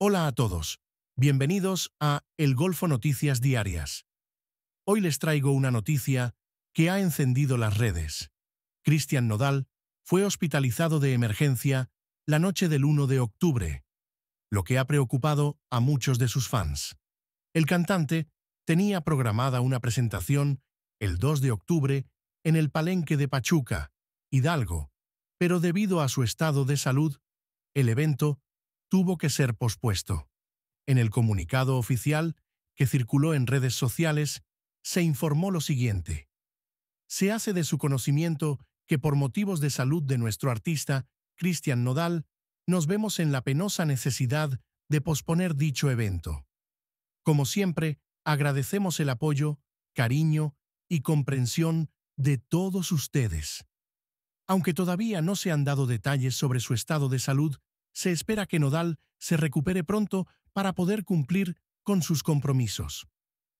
Hola a todos. Bienvenidos a El Golfo Noticias Diarias. Hoy les traigo una noticia que ha encendido las redes. Cristian Nodal fue hospitalizado de emergencia la noche del 1 de octubre, lo que ha preocupado a muchos de sus fans. El cantante tenía programada una presentación el 2 de octubre en el Palenque de Pachuca, Hidalgo, pero debido a su estado de salud, el evento tuvo que ser pospuesto. En el comunicado oficial, que circuló en redes sociales, se informó lo siguiente. Se hace de su conocimiento que por motivos de salud de nuestro artista, Cristian Nodal, nos vemos en la penosa necesidad de posponer dicho evento. Como siempre, agradecemos el apoyo, cariño y comprensión de todos ustedes. Aunque todavía no se han dado detalles sobre su estado de salud, se espera que Nodal se recupere pronto para poder cumplir con sus compromisos.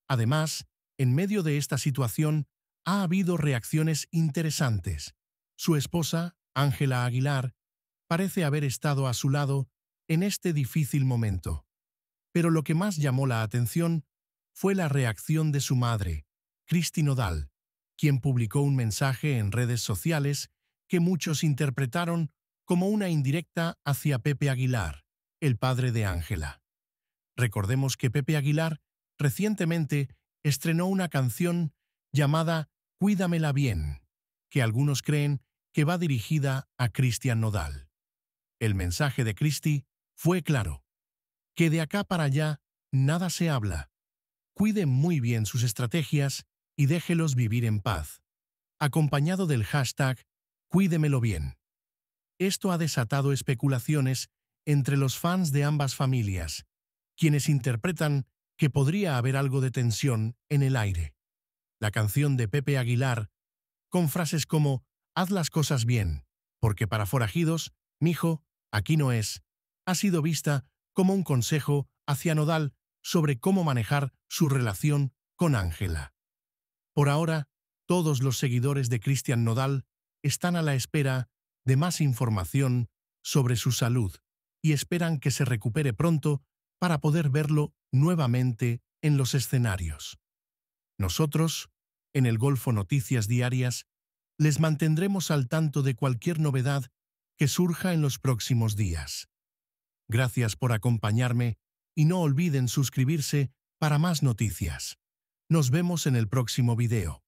Además, en medio de esta situación, ha habido reacciones interesantes. Su esposa, Ángela Aguilar, parece haber estado a su lado en este difícil momento. Pero lo que más llamó la atención fue la reacción de su madre, Cristi Nodal, quien publicó un mensaje en redes sociales que muchos interpretaron como una indirecta hacia Pepe Aguilar, el padre de Ángela. Recordemos que Pepe Aguilar recientemente estrenó una canción llamada Cuídamela bien, que algunos creen que va dirigida a Cristian Nodal. El mensaje de Cristi fue claro, que de acá para allá nada se habla. Cuide muy bien sus estrategias y déjelos vivir en paz. Acompañado del hashtag Cuídemelo bien. Esto ha desatado especulaciones entre los fans de ambas familias, quienes interpretan que podría haber algo de tensión en el aire. La canción de Pepe Aguilar, con frases como Haz las cosas bien, porque para forajidos, mijo, aquí no es, ha sido vista como un consejo hacia Nodal sobre cómo manejar su relación con Ángela. Por ahora, todos los seguidores de Cristian Nodal están a la espera de más información sobre su salud y esperan que se recupere pronto para poder verlo nuevamente en los escenarios. Nosotros, en el Golfo Noticias Diarias, les mantendremos al tanto de cualquier novedad que surja en los próximos días. Gracias por acompañarme y no olviden suscribirse para más noticias. Nos vemos en el próximo video.